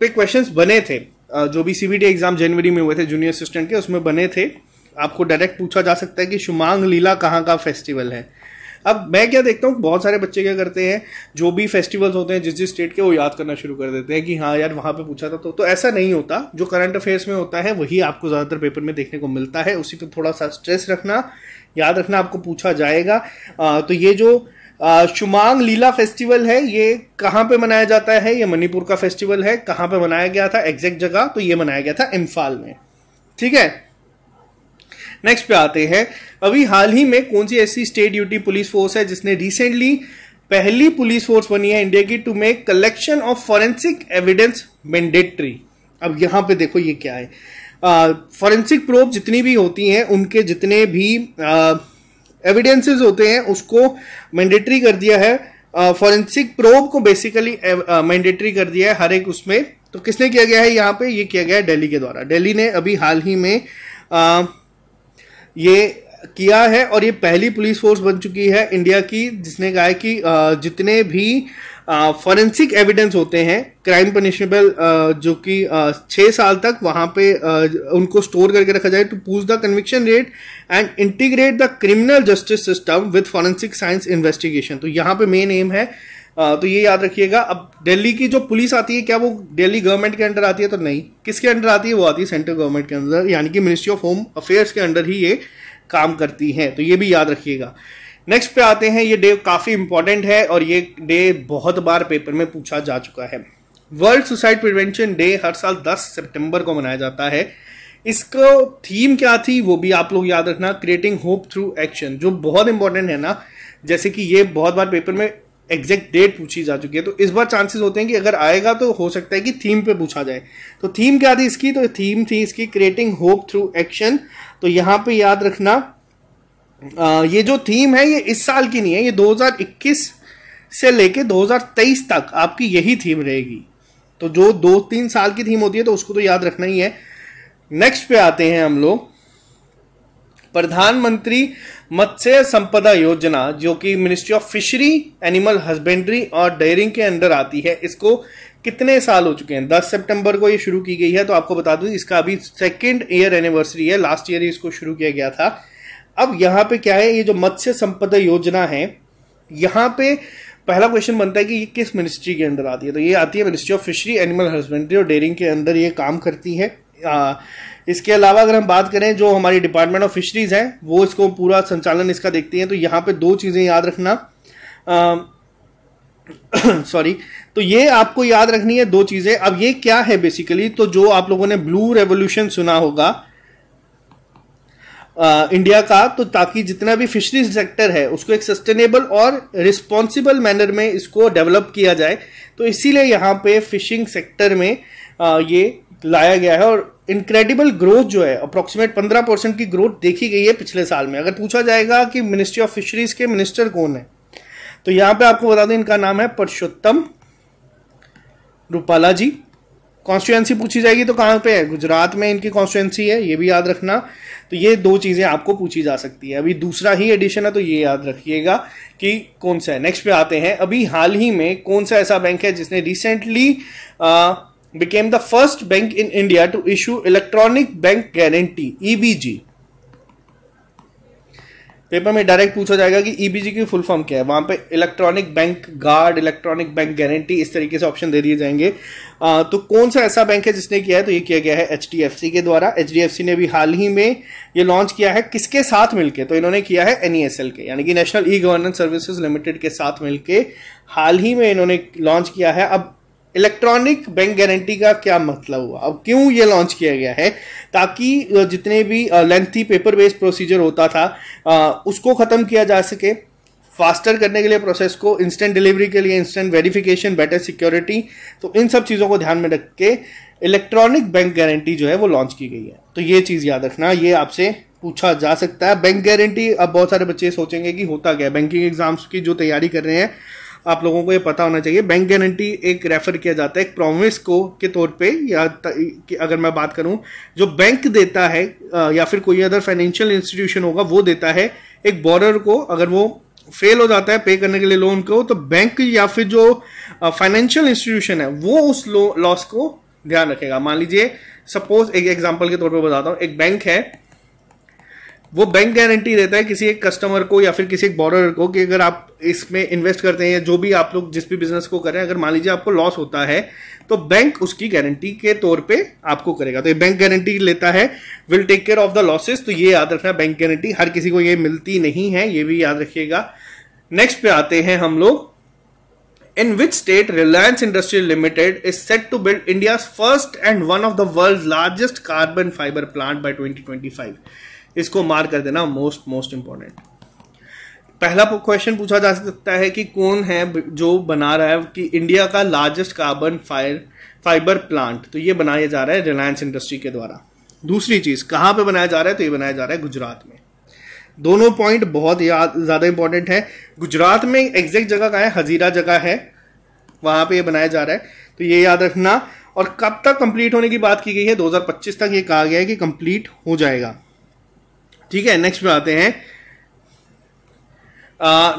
पे क्वेश्चंस बने थे जो भी सी एग्जाम जनवरी में हुए थे जूनियर असिस्टेंट के उसमें बने थे आपको डायरेक्ट पूछा जा सकता है कि शुमांग लीला कहाँ का फेस्टिवल है अब मैं क्या देखता हूँ बहुत सारे बच्चे क्या करते हैं जो भी फेस्टिवल्स होते हैं जिस जिस स्टेट के वो याद करना शुरू कर देते हैं कि हाँ यार वहाँ पे पूछा था तो तो ऐसा नहीं होता जो करंट अफेयर्स में होता है वही आपको ज़्यादातर पेपर में देखने को मिलता है उसी पर थोड़ा सा स्ट्रेस रखना याद रखना आपको पूछा जाएगा आ, तो ये जो शुमांग लीला फेस्टिवल है ये कहाँ पे मनाया जाता है ये मणिपुर का फेस्टिवल है कहाँ पे मनाया गया था एग्जैक्ट जगह तो ये मनाया गया था इम्फाल में ठीक है नेक्स्ट पे आते हैं अभी हाल ही में कौन सी ऐसी स्टेट ड्यूटी पुलिस फोर्स है जिसने रिसेंटली पहली पुलिस फोर्स बनी है इंडिया की to make collection of forensic evidence mandatory अब यहाँ पे देखो ये क्या है फॉरेंसिक प्रोब जितनी भी होती हैं उनके जितने भी आ, एविडेंसेस होते हैं उसको मैंडेटरी कर दिया है फॉरेंसिक प्रोब को बेसिकली मैंडेटरी कर दिया है हर एक उसमें तो किसने किया गया है यहाँ पे ये किया गया है दिल्ली के द्वारा दिल्ली ने अभी हाल ही में आ, ये किया है और ये पहली पुलिस फोर्स बन चुकी है इंडिया की जिसने कहा है कि जितने भी फॉरेंसिक एविडेंस होते हैं क्राइम पनिशेबल जो कि छः साल तक वहाँ पे उनको स्टोर करके रखा जाए to push the conviction rate and integrate the criminal justice system with forensic science investigation तो यहाँ पे मेन एम है तो ये याद रखिएगा अब दिल्ली की जो पुलिस आती है क्या वो दिल्ली गवर्नमेंट के अंडर आती है तो नहीं किसके अंडर आती है वो आती है सेंट्रल गवर्नमेंट के अंदर यानी कि मिनिस्ट्री ऑफ होम अफेयर्स के अंडर ही ये काम करती हैं तो ये भी याद रखिएगा नेक्स्ट पे आते हैं ये डे काफ़ी इंपॉर्टेंट है और ये डे बहुत बार पेपर में पूछा जा चुका है वर्ल्ड सुसाइड प्रिवेंशन डे हर साल 10 सितंबर को मनाया जाता है इसको थीम क्या थी वो भी आप लोग याद रखना क्रिएटिंग होप थ्रू एक्शन जो बहुत इंपॉर्टेंट है ना जैसे कि ये बहुत बार पेपर में एग्जैक्ट डेट पूछी जा चुकी है तो इस बार चांसेस होते हैं कि अगर आएगा तो हो सकता है कि थीम पे पूछा जाए तो थीम क्या थी इसकी तो थीम थी इसकी क्रिएटिंग होप थ्रू एक्शन तो यहाँ पे याद रखना ये जो थीम है ये इस साल की नहीं है ये 2021 से लेके 2023 तक आपकी यही थीम रहेगी तो जो दो तीन साल की थीम होती है तो उसको तो याद रखना ही है नेक्स्ट पे आते हैं हम लोग प्रधानमंत्री मत्स्य संपदा योजना जो कि ministry of fishery animal husbandry और डेयरिंग के अंडर आती है इसको कितने साल हो चुके हैं 10 सितंबर को ये शुरू की गई है तो आपको बता दूं इसका अभी सेकेंड ईयर एनिवर्सरी है लास्ट ईयर ही इसको शुरू किया गया था अब यहां पे क्या है ये जो मत्स्य संपदा योजना है यहां पे पहला क्वेश्चन बनता है कि ये किस मिनिस्ट्री के अंदर आती है तो ये आती है ministry of fishery animal husbandry और डेयरिंग के अंदर ये काम करती है आ, इसके अलावा अगर हम बात करें जो हमारी डिपार्टमेंट ऑफ फिशरीज है वो इसको पूरा संचालन इसका देखती है तो यहां पर दो चीज़ें याद रखना सॉरी <clears throat> तो ये आपको याद रखनी है दो चीज़ें अब ये क्या है बेसिकली तो जो आप लोगों ने ब्लू रेवोल्यूशन सुना होगा इंडिया का तो ताकि जितना भी फिशरीज सेक्टर है उसको एक सस्टेनेबल और रिस्पॉन्सिबल मैनर में इसको डेवलप किया जाए तो इसीलिए यहाँ पे फिशिंग सेक्टर में आ, ये लाया गया है और इनक्रेडिबल ग्रोथ जो है अप्रोक्सीमेट पंद्रह परसेंट की ग्रोथ देखी गई है पिछले साल में अगर पूछा जाएगा कि मिनिस्ट्री ऑफ फिशरीज के मिनिस्टर कौन है तो यहाँ पे आपको बता दें इनका नाम है परषोत्तम रूपाला जी कॉन्स्टिट्युएंसी पूछी जाएगी तो कहाँ पे है गुजरात में इनकी कॉन्स्टिट्युएंसी है ये भी याद रखना तो ये दो चीज़ें आपको पूछी जा सकती है अभी दूसरा ही एडिशन है तो ये याद रखिएगा कि कौन सा है नेक्स्ट पे आते हैं अभी हाल ही में कौन सा ऐसा बैंक है जिसने recently became the first bank in India to issue electronic bank guarantee जी पेपर में डायरेक्ट पूछा जाएगा कि ईबीजी e की फुल फॉर्म क्या है वहां पे electronic bank guard electronic bank guarantee इस तरीके से ऑप्शन दे दिए जाएंगे आ, तो कौन सा ऐसा बैंक है जिसने किया है तो ये किया गया है एच के द्वारा एच ने भी हाल ही में ये लॉन्च किया है किसके साथ मिलकर तो इन्होंने किया है एन e के यानी कि national e governance services limited के साथ मिलकर हाल ही में इन्होंने लॉन्च किया है अब इलेक्ट्रॉनिक बैंक गारंटी का क्या मतलब हुआ अब क्यों ये लॉन्च किया गया है ताकि जितने भी लेंथी पेपर बेस्ड प्रोसीजर होता था उसको ख़त्म किया जा सके फास्टर करने के लिए प्रोसेस को इंस्टेंट डिलीवरी के लिए इंस्टेंट वेरिफिकेशन बेटर सिक्योरिटी तो इन सब चीज़ों को ध्यान में रख के इलेक्ट्रॉनिक बैंक गारंटी जो है वो लॉन्च की गई है तो ये चीज़ याद रखना ये आपसे पूछा जा सकता है बैंक गारंटी अब बहुत सारे बच्चे सोचेंगे कि होता क्या है बैंकिंग एग्जाम्स की जो तैयारी कर रहे हैं आप लोगों को ये पता होना चाहिए बैंक गारंटी एक रेफर किया जाता है एक प्रॉमिस को के तौर पे या कि अगर मैं बात करूं जो बैंक देता है या फिर कोई अदर फाइनेंशियल इंस्टीट्यूशन होगा वो देता है एक बॉर्डर को अगर वो फेल हो जाता है पे करने के लिए लोन को तो बैंक या फिर जो फाइनेंशियल इंस्टीट्यूशन है वो उस लॉस को ध्यान रखेगा मान लीजिए सपोज एक एग्जाम्पल के तौर पर बताता हूँ एक बैंक है वो बैंक गारंटी देता है किसी एक कस्टमर को या फिर किसी एक बॉर्डर को कि अगर आप इसमें इन्वेस्ट करते हैं या जो भी आप लोग जिस भी बिजनेस को करें अगर मान लीजिए आपको लॉस होता है तो बैंक उसकी गारंटी के तौर पे आपको करेगा तो ये बैंक गारंटी लेता है will take care of the losses तो ये याद रखना बैंक गारंटी हर किसी को ये मिलती नहीं है ये भी याद रखिएगा नेक्स्ट पे आते हैं हम लोग state reliance state limited is set to build India first and one of the world largest carbon fiber plant by twenty twenty five इसको मार कर देना मोस्ट मोस्ट इंपॉर्टेंट पहला क्वेश्चन पूछा जा सकता है कि कौन है जो बना रहा है कि इंडिया का largest carbon fire fiber plant तो ये बनाया जा रहा है रिलायंस इंडस्ट्री के द्वारा दूसरी चीज कहाँ पे बनाया जा रहा है तो ये बनाया जा रहा है गुजरात में दोनों पॉइंट बहुत ज़्यादा इंपॉर्टेंट है गुजरात में एग्जैक्ट जगह का है हजीरा जगह है वहाँ पे ये बनाया जा रहा है तो ये याद रखना और कब तक कंप्लीट होने की बात की गई है 2025 तक ये कहा गया है कि कंप्लीट हो जाएगा ठीक है नेक्स्ट में आते हैं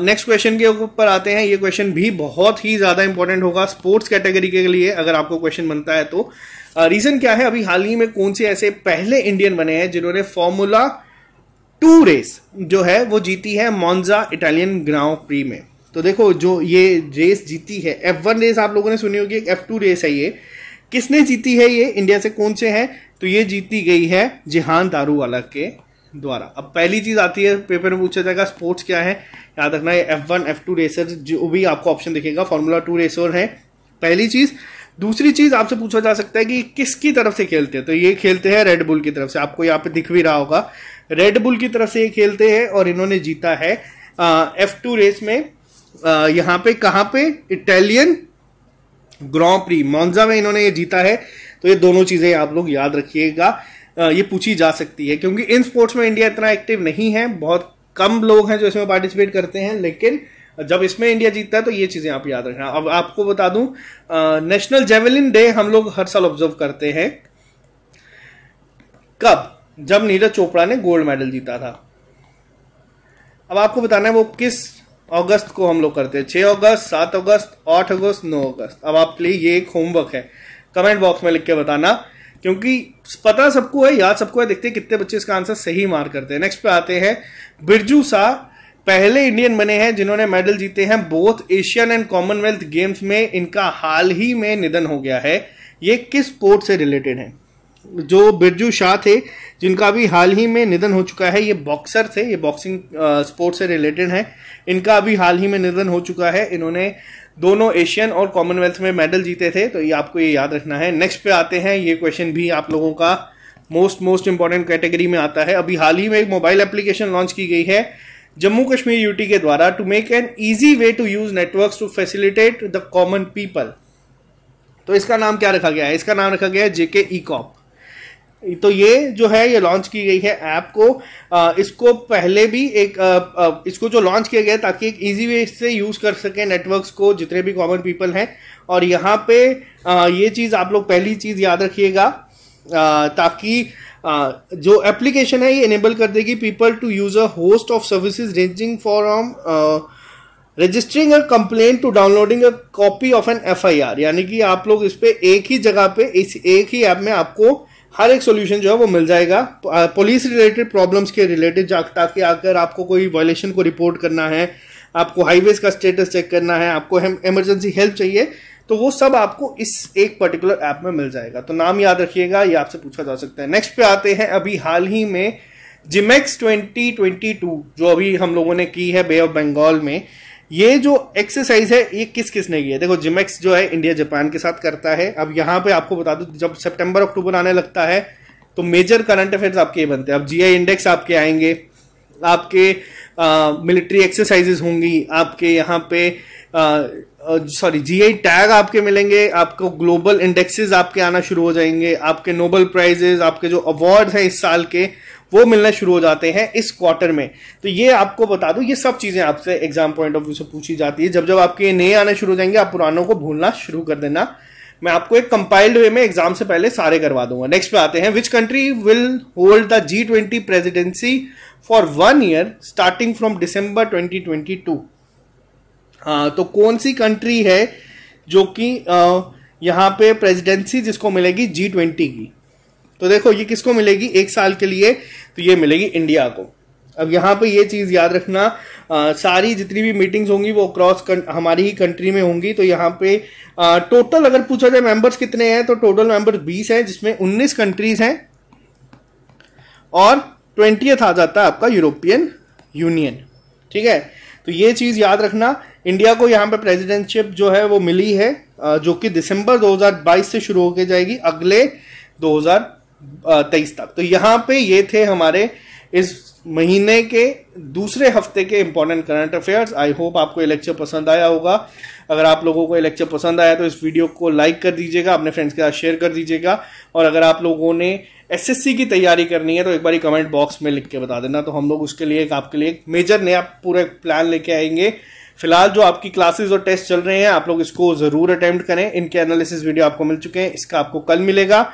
नेक्स्ट uh, क्वेश्चन के ऊपर आते हैं ये क्वेश्चन भी बहुत ही ज़्यादा इंपॉर्टेंट होगा स्पोर्ट्स कैटेगरी के लिए अगर आपको क्वेश्चन बनता है तो रीज़न uh, क्या है अभी हाल ही में कौन से ऐसे पहले इंडियन बने हैं जिन्होंने फॉर्मूला टू रेस जो है वो जीती है मॉन्जा इटालियन ग्राउ प्री में तो देखो जो ये रेस जीती है एफ वन रेस आप लोगों ने सुनी होगी एफ टू रेस है ये किसने जीती है ये इंडिया से कौन से हैं तो ये जीती गई है जिहान वाला के द्वारा अब पहली चीज आती है पेपर में पूछा जाएगा स्पोर्ट्स क्या है याद रखना है F one F two racer जो भी आपको ऑप्शन दिखेगा फॉर्मूला टू रेसर है पहली चीज दूसरी चीज आपसे पूछा जा सकता है कि किसकी तरफ से खेलते हैं तो ये खेलते हैं रेड बुल की तरफ से आपको यहाँ पे दिख भी रहा होगा रेड बुल की तरफ से ये खेलते हैं और इन्होंने जीता है एफ टू रेस में आ, यहाँ पे कहाँ पे इटालियन ग्रॉ प्री मोन्जा में इन्होंने ये जीता है तो ये दोनों चीजें आप लोग याद रखिएगा ये पूछी जा सकती है क्योंकि इन स्पोर्ट्स में इंडिया इतना एक्टिव नहीं है बहुत कम लोग हैं जो इसमें पार्टिसिपेट करते हैं लेकिन जब इसमें इंडिया जीतता है तो ये चीज़ें आप याद रखना अब आपको बता दूं नेशनल जेवलिन डे हम लोग हर साल ऑब्जर्व करते हैं कब जब नीरज चोपड़ा ने गोल्ड मेडल जीता था अब आपको बताना है वो किस अगस्त को हम लोग करते हैं छः अगस्त सात अगस्त आठ अगस्त नौ अगस्त अब आपके लिए ये एक होमवर्क है कमेंट बॉक्स में लिख के बताना क्योंकि पता सबको है याद सबको है देखते हैं कितने बच्चे इसका आंसर सही मार करते हैं नेक्स्ट पे आते हैं बिरजू शाह पहले इंडियन बने हैं जिन्होंने मेडल जीते हैं both Asian and Commonwealth Games में इनका हाल ही में निधन हो गया है ये किस स्पोर्ट से रिलेटेड है जो बिरजू शाह थे जिनका अभी हाल ही में निधन हो चुका है ये बॉक्सर थे ये बॉक्सिंग स्पोर्ट से रिलेटेड हैं इनका अभी हाल ही में निधन हो चुका है इन्होंने दोनों एशियन और कॉमनवेल्थ में मेडल जीते थे तो ये आपको ये याद रखना है नेक्स्ट पे आते हैं ये क्वेश्चन भी आप लोगों का मोस्ट मोस्ट इंपॉर्टेंट कैटेगरी में आता है अभी हाल ही में एक मोबाइल एप्लीकेशन लॉन्च की गई है जम्मू कश्मीर यूटी के द्वारा to make an easy way to use network to facilitate the common people तो इसका नाम क्या रखा गया है इसका नाम रखा गया है जेके ई कॉप तो ये जो है ये लॉन्च की गई है ऐप को इसको पहले भी एक इसको जो लॉन्च किया गया ताकि एक ईजी वे से यूज़ कर सके नेटवर्क्स को जितने भी कॉमन पीपल हैं और यहाँ पे ये चीज़ आप लोग पहली चीज़ याद रखिएगा ताकि जो एप्लीकेशन है ये इनेबल कर देगी people to use a host of services ranging um registering a complain to downloading a copy of an F I R यानी कि आप लोग इस पर एक ही जगह पे इस एक ही ऐप में आपको हर एक सोल्यूशन जो है वो मिल जाएगा पुलिस रिलेटेड प्रॉब्लम्स के रिलेटेड ताकि अगर आपको कोई वायलेशन को रिपोर्ट करना है आपको हाईवेज का स्टेटस चेक करना है आपको इमरजेंसी हेल्प चाहिए तो वो सब आपको इस एक पर्टिकुलर ऐप में मिल जाएगा तो नाम याद रखिएगा ये आपसे पूछा जा सकता है नेक्स्ट पे आते हैं अभी हाल ही में जिमेक्स 2022 जो अभी हम लोगों ने की है बे ऑफ बंगाल में ये जो एक्सरसाइज है ये किस किस ने की है देखो जिमेक्स जो है इंडिया जापान के साथ करता है अब यहाँ पे आपको बता दूं जब सितंबर अक्टूबर आने लगता है तो मेजर करंट अफेयर्स आपके ये बनते हैं अब जीआई इंडेक्स आपके आएंगे आपके मिलिट्री एक्सरसाइजेज होंगी आपके यहाँ पे सॉरी जीआई टैग आपके मिलेंगे आपको ग्लोबल इंडेक्सेस आपके आना शुरू हो जाएंगे आपके नोबल प्राइजेज आपके जो अवार्ड्स हैं इस साल के वो मिलना शुरू हो जाते हैं इस क्वार्टर में तो ये आपको बता दूं ये सब चीज़ें आपसे एग्जाम पॉइंट ऑफ व्यू से पूछी जाती है जब जब आपके नए आने शुरू हो जाएंगे आप पुरानों को भूलना शुरू कर देना मैं आपको एक कंपाइल्ड वे में एग्जाम से पहले सारे करवा दूंगा नेक्स्ट पे आते हैं which country will hold the G twenty presidency for one year starting from December twenty twenty two हाँ तो कौन सी कंट्री है जो कि यहाँ पे प्रेजिडेंसी जिसको मिलेगी जी ट्वेंटी की तो देखो ये किसको मिलेगी एक साल के लिए तो ये मिलेगी इंडिया को अब यहाँ पे ये चीज़ याद रखना आ, सारी जितनी भी मीटिंग्स होंगी वो क्रॉस हमारी ही कंट्री में होंगी तो यहाँ पे आ, टोटल अगर पूछा जाए मेंबर्स कितने हैं तो टोटल मेंबर 20 हैं जिसमें 19 कंट्रीज हैं और ट्वेंटियथ आ जाता है आपका यूरोपियन यूनियन ठीक है तो ये चीज़ याद रखना इंडिया को यहाँ पे प्रेसिडेंटशिप जो है वो मिली है जो कि दिसंबर 2022 से शुरू होकर जाएगी अगले तेईस तक तो यहाँ पे ये थे हमारे इस महीने के दूसरे हफ्ते के important current affairs I hope आपको ये लेक्चर पसंद आया होगा अगर आप लोगों को ये लेक्चर पसंद आया तो इस वीडियो को लाइक कर दीजिएगा अपने फ्रेंड्स के साथ शेयर कर दीजिएगा और अगर आप लोगों ने एसएससी की तैयारी करनी है तो एक बार कमेंट बॉक्स में लिख के बता देना तो हम लोग उसके लिए एक आपके लिए एक मेजर नया पूरा प्लान लेके आएंगे फिलहाल जो आपकी क्लासेस और टेस्ट चल रहे हैं आप लोग इसको जरूर अटेम्प्ट करें इनके एनालिसिस वीडियो आपको मिल चुके हैं इसका आपको कल मिलेगा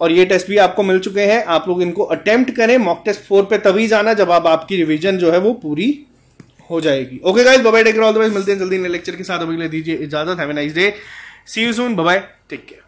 और ये टेस्ट भी आपको मिल चुके हैं आप लोग इनको अटेम्प्ट करें मॉक टेस्ट फोर पे तभी जाना जब आप आपकी रिवीजन जो है वो पूरी हो जाएगी okay guys bye take all the best मिलते हैं जल्दी नए लेक्चर के साथ अभी ले दीजिए इजाजत have a nice day see you soon bye take care